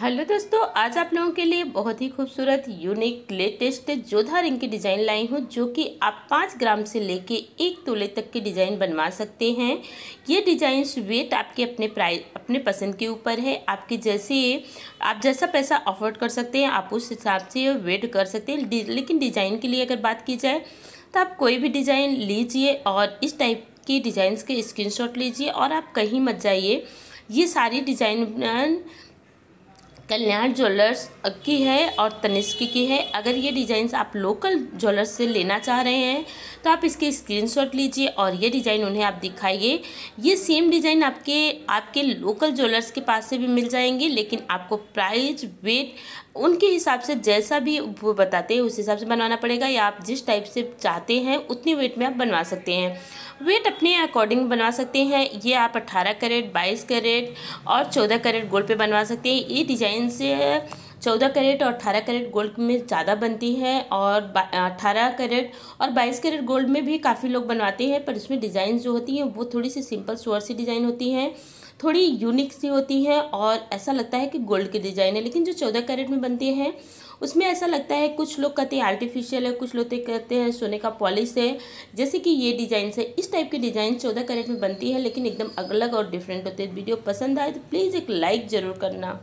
hello दोस्तों आज आप लोगों के लिए बहुत ही खूबसूरत यूनिक लेटेस्ट जोधा रिंग की डिज़ाइन लाई हूँ जो कि आप पाँच ग्राम से लेके एक तोले तक की डिज़ाइन बनवा सकते हैं ये डिज़ाइन वेट आपके अपने प्राइस अपने पसंद के ऊपर है आपके जैसे आप जैसा पैसा अफोर्ड कर सकते हैं आप उस हिसाब से वेट कर सकते हैं लेकिन डिज़ाइन के लिए अगर बात की जाए तो आप कोई भी डिज़ाइन लीजिए और इस टाइप की डिजाइन के स्क्रीन लीजिए और आप कहीं मत जाइए ये सारी डिज़ाइन कल्याण ज्वेलर्स की है और तनिष्क की है अगर ये डिज़ाइंस आप लोकल ज्वेलर्स से लेना चाह रहे हैं तो आप इसके स्क्रीनशॉट लीजिए और ये डिज़ाइन उन्हें आप दिखाइए ये सेम डिज़ाइन आपके आपके लोकल ज्वेलर्स के पास से भी मिल जाएंगे लेकिन आपको प्राइस वेट उनके हिसाब से जैसा भी वो बताते हैं उस हिसाब से बनवाना पड़ेगा या आप जिस टाइप से चाहते हैं उतनी वेट में आप बनवा सकते हैं वेट अपने अकॉर्डिंग बनवा सकते हैं ये आप 18 करेट 22 करेट और 14 करेट गोल्ड पे बनवा सकते हैं ये डिज़ाइन से चौदह कैरेट और अठारह कैरेट गोल्ड में ज़्यादा बनती है और अठारह कैरेट और बाईस कैरेट गोल्ड में भी काफ़ी लोग बनवाते हैं पर इसमें डिज़ाइन जो होती हैं वो थोड़ी सी सिंपल सोवर सी डिज़ाइन होती हैं थोड़ी यूनिक सी होती है और ऐसा लगता है कि गोल्ड की डिज़ाइन है लेकिन जो चौदह कैरेट में बनती हैं उसमें ऐसा लगता है कुछ लोग कहते हैं आर्टिफिशियल है कुछ लोग तो कहते हैं सोने का पॉलिश है जैसे कि ये डिज़ाइन है इस टाइप की डिज़ाइन चौदह कैरेट में बनती है लेकिन एकदम अलग और डिफरेंट होते हैं वीडियो पसंद आए तो प्लीज़ एक लाइक ज़रूर करना